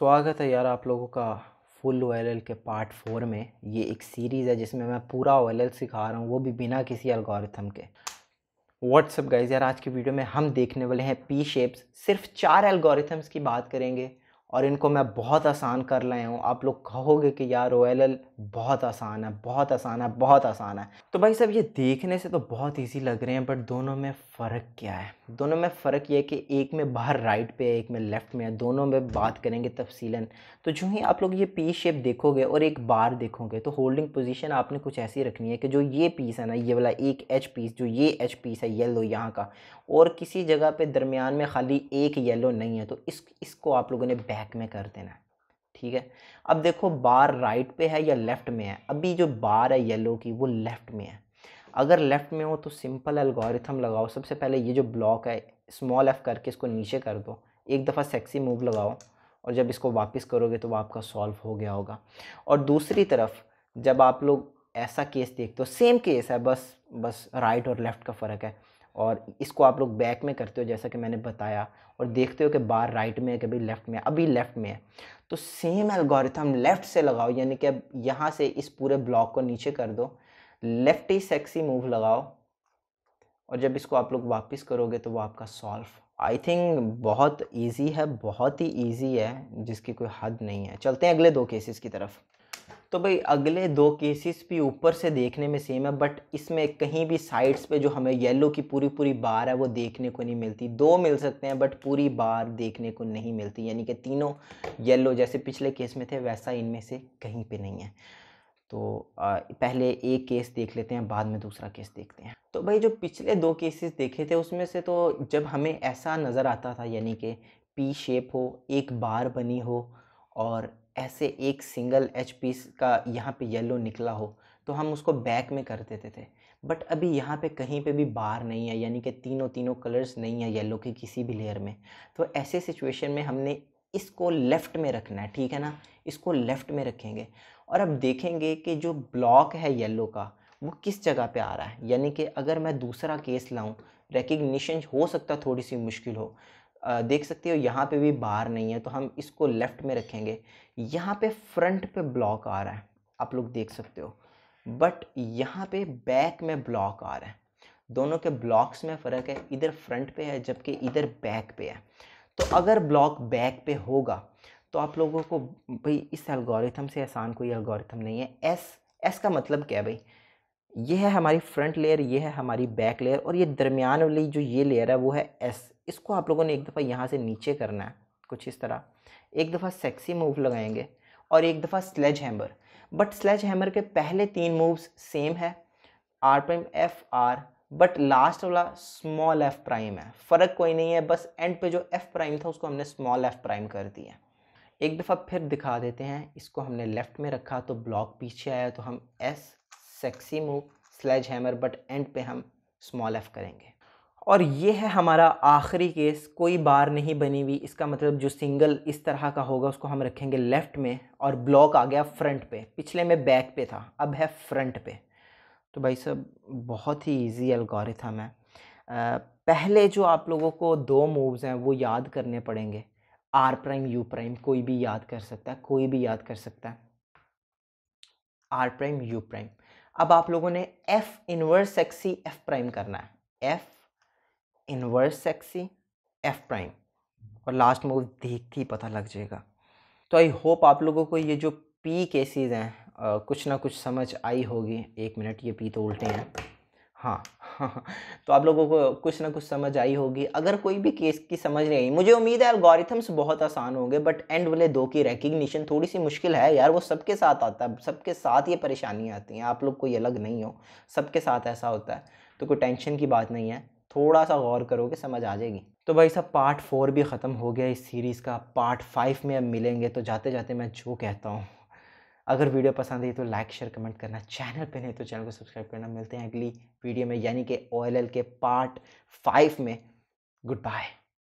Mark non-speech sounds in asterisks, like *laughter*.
स्वागत है यार आप लोगों का फुल ओ के पार्ट फोर में ये एक सीरीज़ है जिसमें मैं पूरा ओ सिखा रहा हूँ वो भी बिना किसी अलगोरिथम के व्हाट्सअप गाइज यार आज की वीडियो में हम देखने वाले हैं पी शेप्स सिर्फ चार एल्गोरिथम्स की बात करेंगे और इनको मैं बहुत आसान कर लाया हूँ आप लोग कहोगे कि यार ओ एल एल बहुत आसान है बहुत आसान है बहुत आसान है तो भाई साहब ये देखने से तो बहुत इजी लग रहे हैं बट दोनों में फ़र्क क्या है दोनों में फ़र्क ये है कि एक में बाहर राइट पे है एक में लेफ़्ट में है दोनों में बात करेंगे तफसीला तो जो ही आप लोग ये पी शेप देखोगे और एक बार देखोगे तो होल्डिंग पोजिशन आपने कुछ ऐसी रखनी है कि जो ये पीस है ना ये वाला एक एच पीस जो ये एच पीस है येलो यहाँ का और किसी जगह पर दरमियान में खाली एक येलो नहीं है तो इस इसको आप लोगों ने बैक में कर देना है ठीक है अब देखो बार राइट पे है या लेफ़्ट में है अभी जो बार है येलो की वो लेफ़्ट में है अगर लेफ़्ट में हो तो सिंपल एल्गोरिथम लगाओ सबसे पहले ये जो ब्लॉक है स्मॉल एफ़ करके इसको नीचे कर दो एक दफ़ा सेक्सी मूव लगाओ और जब इसको वापस करोगे तो वो आपका सॉल्व हो गया होगा और दूसरी तरफ जब आप लोग ऐसा केस देखते हो सेम केस है बस बस राइट और लेफ़्ट का फ़र्क है और इसको आप लोग बैक में करते हो जैसा कि मैंने बताया और देखते हो कि बार राइट में है कभी लेफ़्ट में अभी लेफ़्ट में है तो सेम एल्गोरिथम लेफ़्ट से लगाओ यानी कि अब यहाँ से इस पूरे ब्लॉक को नीचे कर दो लेफ़्ट ही सेक्सी मूव लगाओ और जब इसको आप लोग वापस करोगे तो वो आपका सॉल्व आई थिंक बहुत ईजी है बहुत ही ईजी है जिसकी कोई हद नहीं है चलते हैं अगले दो केसेस की तरफ तो भाई अगले दो केसेस भी ऊपर से देखने में सेम है बट इसमें कहीं भी साइड्स पे जो हमें येलो की पूरी पूरी बार है वो देखने को नहीं मिलती दो मिल सकते हैं बट पूरी बार देखने को नहीं मिलती यानी कि तीनों येलो जैसे पिछले केस में थे वैसा इनमें से कहीं पे नहीं है तो पहले एक केस देख लेते हैं बाद में दूसरा केस देखते हैं तो भाई जो पिछले दो केसेस देखे थे उसमें से तो जब हमें ऐसा नज़र आता था यानी कि पी शेप हो एक बार बनी हो और ऐसे एक सिंगल एच का यहाँ पे येलो निकला हो तो हम उसको बैक में कर देते थे बट अभी यहाँ पे कहीं पे भी बार नहीं है यानी कि तीनों तीनों कलर्स नहीं है येलो के किसी भी लेयर में तो ऐसे सिचुएशन में हमने इसको लेफ़्ट में रखना है ठीक है ना इसको लेफ़्ट में रखेंगे और अब देखेंगे कि जो ब्लॉक है येलो का वो किस जगह पे आ रहा है यानी कि अगर मैं दूसरा केस लाऊं रिकग्निशन हो सकता थोड़ी सी मुश्किल हो देख सकते हो यहाँ पे भी बार नहीं है तो हम इसको लेफ़्ट में रखेंगे यहाँ पे फ्रंट पे ब्लॉक आ रहा है आप लोग देख सकते हो बट यहाँ पे बैक में ब्लॉक आ रहा है दोनों के ब्लॉक्स में फ़र्क है इधर फ्रंट पे है जबकि इधर बैक पे है तो अगर ब्लॉक बैक पे होगा तो आप लोगों को भाई इस एल्गोरिथम से आसान कोई एल्गोरिथम नहीं है एस एस का मतलब क्या है भाई ये है हमारी फ्रंट लेयर ये है हमारी बैक लेयर और ये दरमियान वाली जो ये लेयर है वो है एस इसको आप लोगों ने एक दफ़ा यहाँ से नीचे करना है कुछ इस तरह एक दफ़ा सेक्सी मूव लगाएंगे और एक दफ़ा sledge hammer but sledge hammer के पहले तीन मूव्स सेम है R prime F R but last वाला स्मॉल एफ प्राइम है फ़र्क कोई नहीं है बस एंड पे जो एफ प्राइम था उसको हमने स्मॉल एफ प्राइम कर दिया एक दफ़ा फिर दिखा देते हैं इसको हमने लेफ़्ट में रखा तो ब्लॉक पीछे आया तो हम S sexy move sledge hammer but end पे हम स्मॉल एफ करेंगे और ये है हमारा आखिरी केस कोई बार नहीं बनी हुई इसका मतलब जो सिंगल इस तरह का होगा उसको हम रखेंगे लेफ़्ट में और ब्लॉक आ गया फ्रंट पे पिछले में बैक पे था अब है फ्रंट पे तो भाई साहब बहुत ही इजी अलगोरे था मैं पहले जो आप लोगों को दो मूव्स हैं वो याद करने पड़ेंगे आर प्राइम यू प्राइम कोई भी याद कर सकता है कोई भी याद कर सकता है आर प्राइम यू प्राइम अब आप लोगों ने F inverse sexy F prime करना है F inverse sexy F prime और लास्ट में वो देख के ही पता लग जाएगा तो आई होप आप लोगों को ये जो पी केसेस हैं कुछ ना कुछ समझ आई होगी एक मिनट ये पी तो उल्टे हैं हाँ *laughs* तो आप लोगों को कुछ ना कुछ समझ आई होगी अगर कोई भी केस की समझ नहीं आई मुझे उम्मीद है एल्गोरिथम्स बहुत आसान होंगे बट एंड वाले दो की रिकग्निशन थोड़ी सी मुश्किल है यार वो सबके साथ आता है सबके साथ ये परेशानियाँ आती हैं आप लोग कोई अलग नहीं हो सबके साथ ऐसा होता है तो कोई टेंशन की बात नहीं है थोड़ा सा गौर करोगे समझ आ जाएगी तो भाई साहब पार्ट फोर भी ख़त्म हो गया इस सीरीज़ का पार्ट फाइव में अब मिलेंगे तो जाते जाते मैं जो कहता हूँ अगर वीडियो पसंद आई तो लाइक शेयर कमेंट करना चैनल पे नहीं तो चैनल को सब्सक्राइब करना मिलते हैं अगली वीडियो में यानी कि ओ के पार्ट फाइव में गुड बाय